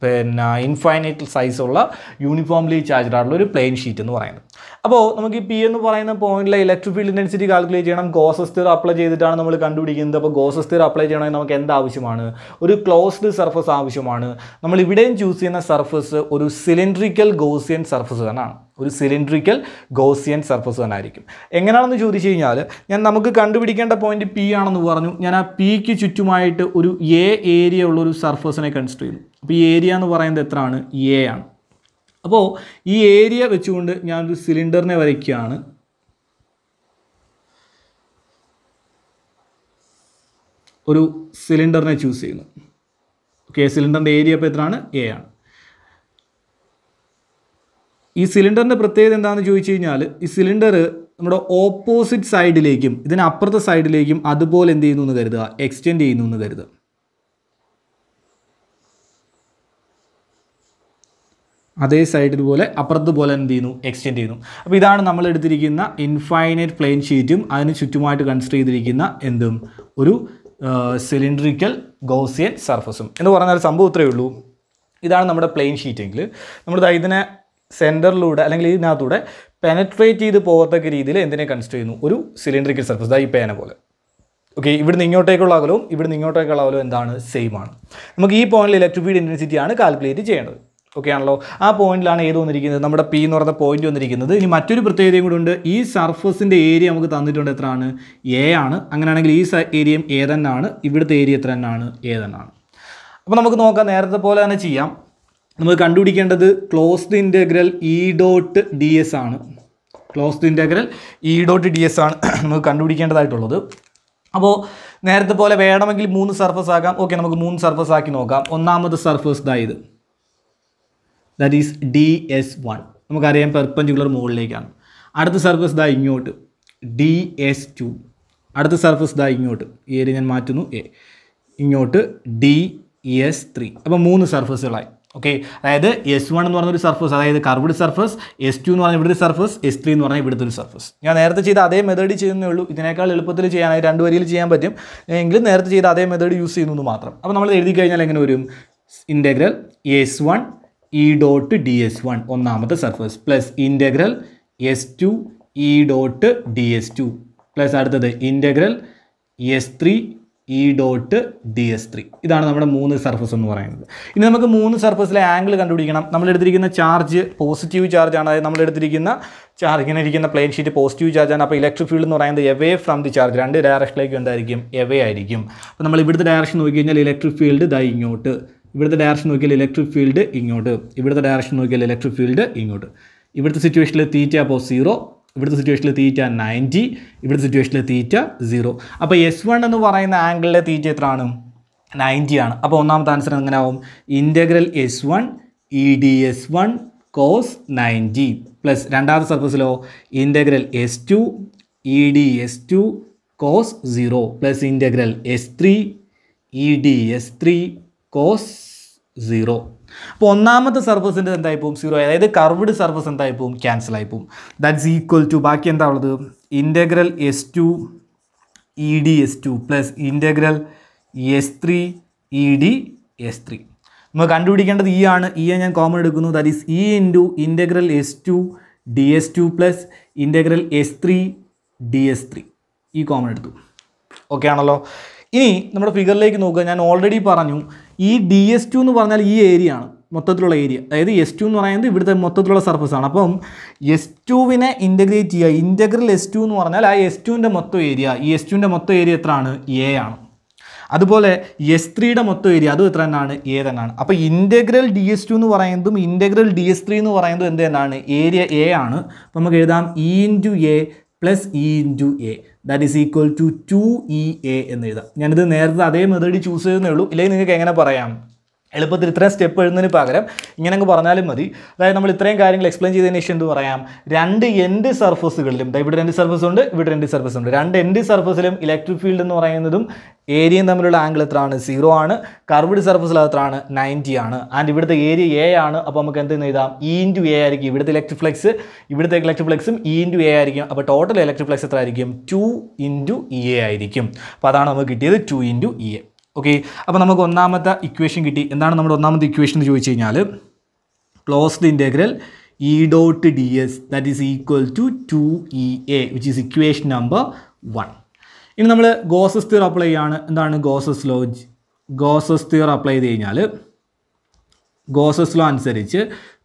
പിന്നെ ഇൻഫൈനൈറ്റ് സൈസുള്ള യൂണിഫോംലി ചാർജ്ഡ് ആയിട്ടുള്ള ഒരു പ്ലെയിൻ ഷീറ്റ് എന്ന് പറയുന്നത് അപ്പോൾ നമുക്ക് ഈ പി എന്ന് പറയുന്ന പോയിന്റിലെ ഇലക്ട്രിക് ഫീൽഡ് ഇൻഡൻസിറ്റി കാൽക്കുലേറ്റ് ചെയ്യണം ഗോസസ് തിയർ അപ്ലൈ ചെയ്തിട്ടാണ് നമ്മൾ കണ്ടുപിടിക്കുന്നത് അപ്പോൾ ഗോസസ് തിയർ അപ്ലൈ ചെയ്യണമെങ്കിൽ നമുക്ക് എന്ത് ആവശ്യമാണ് ഒരു ക്ലോസ്ഡ് സർഫസ് ആവശ്യമാണ് നമ്മൾ ഇവിടെയും ചൂസ് ചെയ്യുന്ന സർഫസ് ഒരു സിലിണ്ട്രിക്കൽ ഗോസിയൻ സർഫസ് തന്നെയാണ് ഒരു സിലിണ്ട്രിക്കൽ ഗോസിയൻ സർഫസ് തന്നെ ആയിരിക്കും എങ്ങനെയാണെന്ന് ചോദിച്ചു കഴിഞ്ഞാൽ ഞാൻ നമുക്ക് കണ്ടുപിടിക്കേണ്ട പോയിന്റ് പി ആണെന്ന് പറഞ്ഞു ഞാൻ ആ പിക്ക് ചുറ്റുമായിട്ട് ഒരു എ ഏരിയ ഉള്ള ഒരു സർഫസിനെ കൺസിഡർ ചെയ്യുന്നു അപ്പോൾ ഈ ഏരിയ എന്ന് പറയുന്നത് എത്രയാണ് എ ആണ് അപ്പോൾ ഈ ഏരിയ വെച്ചുകൊണ്ട് ഞാനൊരു സിലിണ്ടറിനെ വരയ്ക്കുകയാണ് ഒരു സിലിണ്ടറിനെ ചൂസ് ചെയ്യുന്നു ഓക്കെ സിലിണ്ടറിൻ്റെ ഏരിയ ഇപ്പോൾ എത്രയാണ് എ ആണ് ഈ സിലിണ്ടറിൻ്റെ പ്രത്യേകത എന്താണെന്ന് ചോദിച്ചു കഴിഞ്ഞാൽ ഈ സിലിണ്ടർ നമ്മുടെ ഓപ്പോസിറ്റ് സൈഡിലേക്കും ഇതിനപ്പുറത്തെ സൈഡിലേക്കും അതുപോലെ എന്ത് ചെയ്യുന്നു എന്ന് കരുതുക എക്സ്റ്റെൻഡ് ചെയ്യുന്നു എന്ന് കരുതുക അതേ സൈഡ് ഇതുപോലെ അപ്പുറത്ത് പോലെ എന്ത് ചെയ്യുന്നു എക്സ്റ്റെൻഡ് ചെയ്യുന്നു അപ്പോൾ ഇതാണ് നമ്മൾ എടുത്തിരിക്കുന്ന ഇൻഫൈനൈറ്റ് പ്ലെയിൻ ഷീറ്റും അതിന് ചുറ്റുമായിട്ട് കൺസിഡർ ചെയ്തിരിക്കുന്ന എന്തും ഒരു സിലിണ്ടറിക്കൽ ഗൗസിയൻ സർഫസും എന്ന് പറഞ്ഞാൽ സംഭവം ഇത്രയേ ഉള്ളൂ ഇതാണ് നമ്മുടെ പ്ലെയിൻ ഷീറ്റെങ്കിൽ നമ്മൾ ഇതിനെ സെൻറ്ററിലൂടെ അല്ലെങ്കിൽ ഇതിനകത്തൂടെ പെനട്രേറ്റ് ചെയ്ത് പോകത്തക്ക രീതിയിൽ എന്തിനെ കൺസിഡർ ചെയ്യുന്നു ഒരു സിലിണ്ടറിക്കൽ സർഫസ് ഈ പേന പോലെ ഓക്കെ ഇവിടുന്ന് ഇങ്ങോട്ടേക്കുള്ള അകലവും ഇവിടുന്ന് ഇങ്ങോട്ടേക്കുള്ള അകലവും എന്താണ് സെയിം ആണ് നമുക്ക് ഈ പോയിന്റിൽ ഇലക്ട്രിക് ഫീൽഡ് ഇൻറ്റൻസിറ്റിയാണ് കാൽക്കുലേറ്റ് ചെയ്യേണ്ടത് ഓക്കെ ആണല്ലോ ആ പോയിന്റിലാണ് ഏത് വന്നിരിക്കുന്നത് നമ്മുടെ പി എന്ന് പറഞ്ഞ പോയിന്റ് വന്നിരിക്കുന്നത് ഇനി മറ്റൊരു പ്രത്യേകതയും കൂടെ ഉണ്ട് ഈ സർഫസിൻ്റെ ഏരിയ നമുക്ക് തന്നിട്ടുണ്ട് എത്രയാണ് എ ആണ് അങ്ങനെയാണെങ്കിൽ ഈ ഏരിയയും എ തന്നെയാണ് ഇവിടുത്തെ ഏരിയ എത്ര തന്നെയാണ് എ തന്നെയാണ് അപ്പോൾ നമുക്ക് നോക്കാം നേരത്തെ പോലെ തന്നെ ചെയ്യാം നമുക്ക് കണ്ടുപിടിക്കേണ്ടത് closed integral E dot D S ആണ് closed integral E dot D S ആണ് നമുക്ക് കണ്ടുപിടിക്കേണ്ടതായിട്ടുള്ളത് അപ്പോൾ നേരത്തെ പോലെ വേണമെങ്കിൽ മൂന്ന് സർഫസ് ആക്കാം ഓക്കെ നമുക്ക് മൂന്ന് സർഫസ് ആക്കി നോക്കാം ഒന്നാമത്തെ സർഫസ് ഇതായത് that is D S one നമുക്കറിയാം പെർപ്പഞ്ചുലർ മുകളിലേക്കാണ് അടുത്ത സർഫസ് ദാ ഇങ്ങോട്ട് ഡി എസ് ടു അടുത്ത സർഫസ് ദാ ഇങ്ങോട്ട് ഏരിയ ഞാൻ മാറ്റുന്നു എ ഇങ്ങോട്ട് ഡി എസ് ത്രീ അപ്പോൾ മൂന്ന് സർഫസുകളായി ഓക്കെ അതായത് എസ് വൺ എന്ന് പറഞ്ഞ ഒരു സർഫസ് അതായത് കർവ്ഡ് സർഫസ് എസ് ടു എന്ന് പറഞ്ഞാൽ ഇവിടുത്തെ സർഫസ് എസ് ത്രീ എന്ന് പറഞ്ഞാൽ ഇവിടുത്തെ ഒരു സർഫസ് ഞാൻ നേരത്തെ ചെയ്ത അതേ മെത്തേഡ് ചെയ്യുന്നേ ഉള്ളൂ ഇതിനേക്കാൾ എളുപ്പത്തിൽ ചെയ്യാനായി രണ്ട് വരിയിൽ ചെയ്യാൻ പറ്റും എങ്കിലും നേരത്തെ ചെയ്ത അതേ മെത്തേഡ് യൂസ് ചെയ്യുന്നു മാത്രം അപ്പോൾ നമ്മൾ എഴുതി കഴിഞ്ഞാൽ എങ്ങനെ വരും integral S one E dot D S one ഒന്നാമത്തെ surface plus integral S two E dot D S two plus അടുത്തത് integral S three E dot D S three ഇതാണ് നമ്മുടെ മൂന്ന് സർഫസ് എന്ന് പറയുന്നത് ഇനി നമുക്ക് മൂന്ന് സർഫസിലെ ആംഗിൾ കണ്ടുപിടിക്കണം നമ്മൾ എടുത്തിരിക്കുന്ന ചാർജ് പോസിറ്റീവ് ചാർജ് ആണ് അതായത് നമ്മൾ ചാർജ് ഇങ്ങനെ ഇരിക്കുന്ന പ്ലെയിൻ ഷീറ്റ് പോസിറ്റീവ് ചാർജ് ആണ് അപ്പോൾ ഇലക്ട്രിക് ഫീൽഡ് എന്ന് പറയുന്നത് എവേ ഫ്രം ദി ചാർജ് രണ്ട് ഡയറക്ഷനിലേക്ക് എന്തായിരിക്കും എവേ ആയിരിക്കും അപ്പോൾ നമ്മൾ ഇവിടുത്തെ ഡയറക്ഷൻ നോക്കി കഴിഞ്ഞാൽ ഇലക്ട്രിക് ഫീൽഡ് ദ ഇങ്ങോട്ട് ഇവിടുത്തെ ഡയറക്ഷൻ നോക്കിയാൽ ഇലക്ട്രിക് ഫീൽഡ് ഇങ്ങോട്ട് ഇവിടുത്തെ ഡയറക്ഷൻ നോക്കിയാൽ ഇലക്ട്രിക് ഫീൽഡ് ഇങ്ങോട്ട് ഇവിടുത്തെ സിറ്റുവേഷനിൽ തീറ്റ അപ്പോൾ സീറോ ഇവിടുത്തെ സിറ്റുവേഷനിൽ തീറ്റ നയൻറ്റി ഇവിടുത്തെ സിറ്റുവേഷനിൽ തീറ്റ സീറോ അപ്പോൾ എസ് വൺ എന്ന് പറയുന്ന ആംഗിളിലെ തീറ്റ എത്രയാണ് നയൻറ്റി ആണ് അപ്പോൾ ഒന്നാമത്തെ ആൻസർ എങ്ങനെ ആവും integral S one E D S one cos ninety plus രണ്ടാമത്തെ സർഫസിലോ integral S two E D S two cos zero plus integral S three E D S three cos zero അപ്പോൾ ഒന്നാമത്തെ സർഫസിൻ്റെ എന്തായി പോകും സീറോ അതായത് curved surface എന്തായി പോകും cancel ആയി പോകും ദാറ്റ്സ് ഈക്വൽ ടു ബാക്കി എന്താ ഉള്ളത് integral S two E D S two plus integral S three E D S three നമ്മൾ കണ്ടുപിടിക്കേണ്ടത് ഈ e ആണ് ഇ e ഞാൻ കോമൺ എടുക്കുന്നു that is E into integral S two D S two plus integral S three D S three E common എടുത്തു okay ആണല്ലോ ഇനി നമ്മുടെ ഫിഗറിലേക്ക് നോക്കുക ഞാൻ ഓൾറെഡി പറഞ്ഞു ഈ ഡി എസ് ടു എന്ന് പറഞ്ഞാൽ ഈ ഏരിയ ആണ് മൊത്തത്തിലുള്ള ഏരിയ അതായത് എസ് ടു എന്ന് പറയുന്നത് ഇവിടുത്തെ മൊത്തത്തിലുള്ള സർഫസ് ആണ് അപ്പം എസ് ടുവിനെ ഇൻ്റഗ്രേറ്റ് ചെയ്യുക ഇൻ്റഗ്രൽ എസ് ടു എന്ന് പറഞ്ഞാൽ ആ എസ് ടുവിൻ്റെ മൊത്തം ഏരിയ ഈ എസ് ടുവിൻ്റെ മൊത്തം ഏരിയ എത്രയാണ് എ ആണ് അതുപോലെ എസ് ത്രീയുടെ മൊത്തം ഏരിയ അതും എത്ര തന്നെയാണ് എ തന്നെയാണ് അപ്പോൾ ഇൻ്റഗ്രൽ ഡി എസ് ടു എന്ന് പറയുന്നതും ഇൻ്റഗ്രൽ ഡി എസ് ത്രീ എന്ന് പറയുന്നതും എന്ത് തന്നെയാണ് ഏരിയ എ ആണ് അപ്പോൾ നമുക്ക് എഴുതാം E into A plus E into A that is equal to two E A എന്ന് എഴുതാം ഞാനിത് നേരത്തെ അതേ മെത്തേഡ് ചൂസ് ചെയ്യുന്നേ ഉള്ളൂ ഇല്ലെങ്കിൽ നിങ്ങൾക്ക് എങ്ങനെ പറയാം എളുപ്പത്തിൽ ഇത്രയും സ്റ്റെപ്പ് എഴുതുന്നതിന് പകരം ഇങ്ങനെ അങ്ങ് പറഞ്ഞാലും മതി അതായത് നമ്മൾ ഇത്രയും കാര്യങ്ങൾ എക്സ്പ്ലെയിൻ ചെയ്തതിന് ശേഷം എന്ത് പറയാം രണ്ട് എൻഡ് സർഫസുകളിലും ഇവിടെ രണ്ട് സർഫസ് ഉണ്ട് ഇവിടെ രണ്ട് സർഫസ് ഉണ്ട് രണ്ട് എൻഡ് സർഫസിലും ഇലക്ട്രിക് ഫീൽഡ് എന്ന് പറയുന്നതും ഏരിയയും തമ്മിലുള്ള ആംഗിൾ എത്രയാണ് സീറോ ആണ് കർവ്ഡ് സർഫസിൽ അത്രയാണ് നയൻറ്റി ആണ് ആൻഡ് ഇവിടുത്തെ ഏരിയ എ ആണ് അപ്പോൾ നമുക്ക് എന്ത് എഴുതാം ഇ ഇൻറ്റു എ ആയിരിക്കും ഇവിടുത്തെ ഇലക്ട്രിക് ഫ്ലെക്സ് ഇവിടുത്തെ ഇലക്ട്രിക് ഫ്ലെക്സും ഇ ഇൻറ്റു എ ആയിരിക്കും അപ്പോൾ ടോട്ടൽ ഇലക്ട്രിക് ഫ്ലെക്സ് എത്ര ആയിരിക്കും ടു ഇൻറ്റു ഇ എ ആയിരിക്കും അപ്പോൾ അതാണ് നമുക്ക് കിട്ടിയത് two into E A okay അപ്പോൾ നമുക്ക് ഒന്നാമത്തെ ഇക്വേഷൻ കിട്ടി എന്താണ് നമ്മുടെ ഒന്നാമത്തെ ഇക്വേഷൻ എന്ന് ചോദിച്ചു കഴിഞ്ഞാൽ closed integral E dot D S that is equal to two E A which is equation number one ഇനി നമ്മൾ ഗോസസ് തിയർ അപ്ലൈ ചെയ്യാണ് എന്താണ് Gauss's law Gauss's theorem apply ചെയ്ത് കഴിഞ്ഞാൽ ഗോസസ് ലോ അനുസരിച്ച്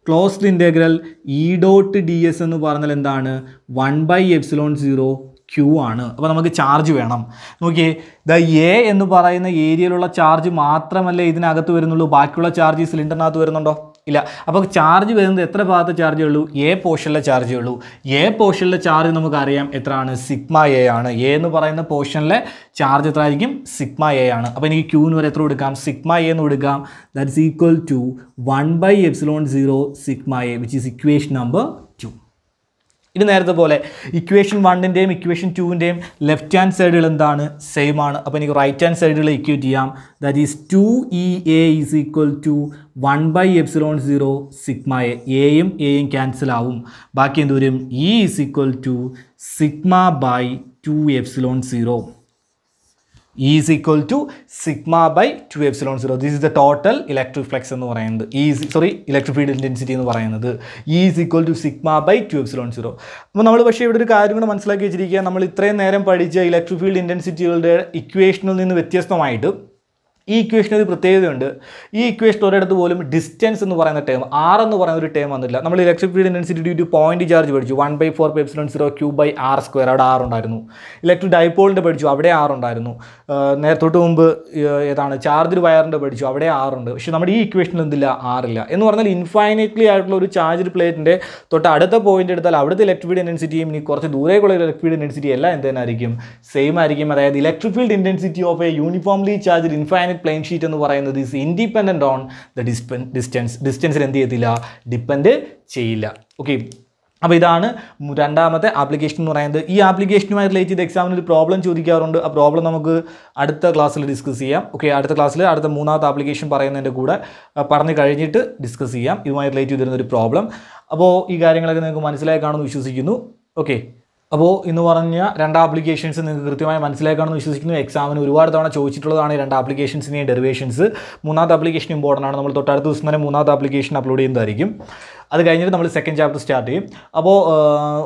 closed integral E dot D S എന്ന് പറഞ്ഞാൽ എന്താണ് one by epsilon zero Q ആണ് അപ്പോൾ നമുക്ക് ചാർജ് വേണം നോക്കിയേ ദ എ എന്ന് പറയുന്ന ഏരിയയിലുള്ള ചാർജ് മാത്രമല്ല ഇതിനകത്ത് വരുന്നുള്ളൂ ബാക്കിയുള്ള ചാർജ് ഈ സിലിണ്ടറിനകത്ത് വരുന്നുണ്ടോ ഇല്ല അപ്പോൾ ചാർജ് വരുന്നത് എത്ര ഭാഗത്ത് ചാർജേ ഉള്ളൂ എ പോർഷനിലെ ചാർജേ ഉള്ളൂ എ പോർഷനിലെ ചാർജ് നമുക്കറിയാം എത്രയാണ് സിഗ്മ എ ആണ് എ എന്ന് പറയുന്ന പോർഷനിലെ ചാർജ് എത്ര ആയിരിക്കും സിഗ്മ എ ആണ് അപ്പോൾ എനിക്ക് എന്ന് വരെ എത്ര കൊടുക്കാം സിഗ്മ എ എന്ന് കൊടുക്കാം that is equal to one by epsilon zero sigma A which is equation number ഇത് നേരത്തെ പോലെ ഇക്വേഷൻ വണ്ണിൻ്റെയും ഇക്വേഷൻ ടുവിൻ്റെയും ലെഫ്റ്റ് ഹാൻഡ് സൈഡുകൾ എന്താണ് സെയിം ആണ് അപ്പോൾ എനിക്ക് റൈറ്റ് ഹാൻഡ് സൈഡുകൾ ഇക്വേറ്റ് ചെയ്യാം that is two E A is equal to one by epsilon zero sigma A എയും എയും ക്യാൻസൽ ആവും ബാക്കി എന്തോരും E is equal to sigma by two epsilon zero E is equal to sigma by two epsilon zero this is the total electric flux എന്ന് പറയുന്നത് E sorry electric field intensity എന്ന് പറയുന്നത് E is equal to sigma by two epsilon zero അപ്പോൾ നമ്മൾ പക്ഷേ ഇവിടെ ഒരു കാര്യം കൂടെ മനസ്സിലാക്കി വെച്ചിരിക്കുക നമ്മൾ ഇത്രയും നേരം പഠിച്ച ഇലക്ട്രിക് ഫീൽഡ് ഇൻറ്റൻസിറ്റികളുടെ ഇക്വേഷനിൽ നിന്ന് വ്യത്യസ്തമായിട്ട് ഈ ഇക്വേഷന് ഒരു പ്രത്യേകതയുണ്ട് ഈ ഇക്വേഷൻ ഒരിടത്ത് പോലും ഡിസ്റ്റൻസ് എന്ന് പറയുന്ന ടേം ആർ എന്ന് പറയുന്ന ഒരു ടേം വന്നില്ല നമ്മൾ electric field intensity due to point charge പഠിച്ചു one by four epsilon zero Q by R square അവിടെ ആർ ഉണ്ടായിരുന്നു ഇലക്ട്രിക് ഡൈപോളിൻ്റെ പഠിച്ചു അവിടെ ആർ ഉണ്ടായിരുന്നു നേരെ മുമ്പ് ഏതാണ് ചാർജ് വയറിൻ്റെ പഠിച്ചു അവിടെ ആർ ഉണ്ട് പക്ഷേ നമ്മുടെ ഈ ഇക്വേഷനിൽ എന്തില്ല ആറില്ല എന്ന് പറഞ്ഞാൽ ഇൻഫൈനൈറ്റ്ലി ആയിട്ടുള്ള ഒരു ചാർജ് പ്ലേറ്റിൻ്റെ തൊട്ട് അടുത്ത പോയിന്റ് എടുത്താൽ അവിടുത്തെ ഇലക്ട്രിക് ഫീൽഡ് ഇൻഡൻസിറ്റിയും ഇനി കുറച്ച് ദൂരേക്കുള്ള ഇലക്ട്രിക് ഫീൽഡ് ഇൻഡൻസിറ്റി എല്ലാം എന്തായിരിക്കും ആയിരിക്കും സെയിം ആയിരിക്കും അതായത് electric field intensity of a uniformly charge infinite infinite plane sheet എന്ന് പറയുന്നത് ഇസ് ഇൻഡിപെൻഡൻറ്റ് ഓൺ ദ ഡിസ്പെൻ ഡിസ്റ്റൻസ് ഡിസ്റ്റൻസിൽ എന്ത് ചെയ്യത്തില്ല ഡിപ്പെൻഡ് ചെയ്യില്ല ഓക്കെ അപ്പോൾ ഇതാണ് രണ്ടാമത്തെ ആപ്ലിക്കേഷൻ എന്ന് പറയുന്നത് ഈ ആപ്ലിക്കേഷനുമായി റിലേറ്റ് ചെയ്ത് എക്സാമിന് ഒരു പ്രോബ്ലം ചോദിക്കാറുണ്ട് ആ പ്രോബ്ലം നമുക്ക് അടുത്ത ക്ലാസ്സിൽ ഡിസ്കസ് ചെയ്യാം ഓക്കെ അടുത്ത ക്ലാസ്സിൽ അടുത്ത മൂന്നാമത്തെ ആപ്ലിക്കേഷൻ പറയുന്നതിൻ്റെ കൂടെ പറഞ്ഞു കഴിഞ്ഞിട്ട് ഡിസ്കസ് ചെയ്യാം ഇതുമായി റിലേറ്റ് ചെയ്തിരുന്ന ഒരു പ്രോബ്ലം അപ്പോൾ ഈ കാര്യങ്ങളൊക്കെ നിങ്ങൾക്ക് മനസ്സിലായി കാണുമെന്ന് വിശ്വസിക്കുന്നു ഓക്കെ അപ്പോൾ ഇന്ന് പറഞ്ഞ രണ്ട് ആപ്ലിക്കേഷൻസ് നിങ്ങൾക്ക് കൃത്യമായി മനസ്സിലാക്കാണെന്ന് വിശ്വസിക്കുന്നു എക്സാമിന് ഒരുപാട് തവണ ചോദിച്ചിട്ടുള്ളതാണ് ഈ രണ്ട് ആപ്ലിക്കേഷൻസിൻ്റെയും ഡെറിവേഷൻസ് മൂന്നാമത്തെ ആപ്ലിക്കേഷൻ ഇമ്പോർട്ടൻ്റ് ആണ് നമ്മൾ തൊട്ടടുത്ത ദിവസം തന്നെ മൂന്നാമത്തെ ആപ്ലിക്കേഷൻ അപ്ലോഡ് ചെയ്യുന്നതായിരിക്കും അത് കഴിഞ്ഞിട്ട് നമ്മൾ സെക്കൻഡ് ചാപ്റ്റർ സ്റ്റാർട്ട് ചെയ്യും അപ്പോൾ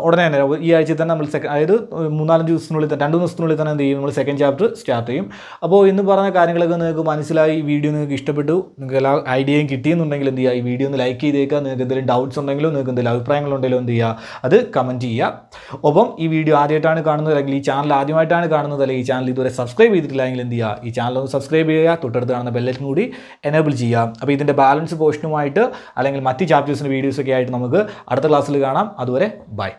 ഉടനെ തന്നെ ഈ ആഴ്ചയിൽ തന്നെ നമ്മൾ സെക്കൻഡ് അതായത് മൂന്നാലഞ്ച് ദിവസത്തിനുള്ളിൽ തന്നെ രണ്ട് മൂന്ന് ദിവസത്തിനുള്ളിൽ തന്നെ എന്ത് ചെയ്യും നമ്മൾ സെക്കൻഡ് ചാപ്റ്റർ സ്റ്റാർട്ട് ചെയ്യും അപ്പോൾ ഇന്ന് പറഞ്ഞ കാര്യങ്ങളൊക്കെ നിങ്ങൾക്ക് മനസ്സിലായി ഈ വീഡിയോ നിങ്ങൾക്ക് ഇഷ്ടപ്പെട്ടു നിങ്ങൾക്ക് എല്ലാ ഐഡിയയും കിട്ടിയെന്നുണ്ടെങ്കിൽ എന്ത് ചെയ്യുക ഈ വീഡിയോ ഒന്ന് ലൈക്ക് ചെയ്തേക്കുക നിങ്ങൾക്ക് എന്തെങ്കിലും ഡൗട്ട്സ് ഉണ്ടെങ്കിലും നിങ്ങൾക്ക് എന്തെങ്കിലും അഭിപ്രായങ്ങളുണ്ടെങ്കിലും എന്ത് ചെയ്യുക അത് കമൻറ്റ് ചെയ്യുക ഒപ്പം ഈ വീഡിയോ ആദ്യമായിട്ടാണ് കാണുന്നത് അല്ലെങ്കിൽ ഈ ചാനൽ ആദ്യമായിട്ടാണ് കാണുന്നത് അല്ലെങ്കിൽ ഈ ചാനൽ ഇതുവരെ സബ്സ്ക്രൈബ് ചെയ്തിട്ടില്ല എങ്കിൽ എന്ത് ചെയ്യുക ഈ ചാനൽ ഒന്ന് സബ്സ്ക്രൈബ് ചെയ്യുക തൊട്ടടുത്ത് കാണുന്ന ബെല്ലറ്റും കൂടി എനേബിൾ ചെയ്യുക അപ്പോൾ ഇതിൻ്റെ ബാലൻസ് പോർഷനുമായിട്ട് അല്ലെങ്കിൽ മറ്റ് ചാപ്റ്റേഴ്സിൻ്റെ വീഡിയോസ് ഒക്കെ ആയിട്ട് നമുക്ക് അടുത്ത ക്ലാസ്സിൽ കാണാം അതുവരെ ബൈ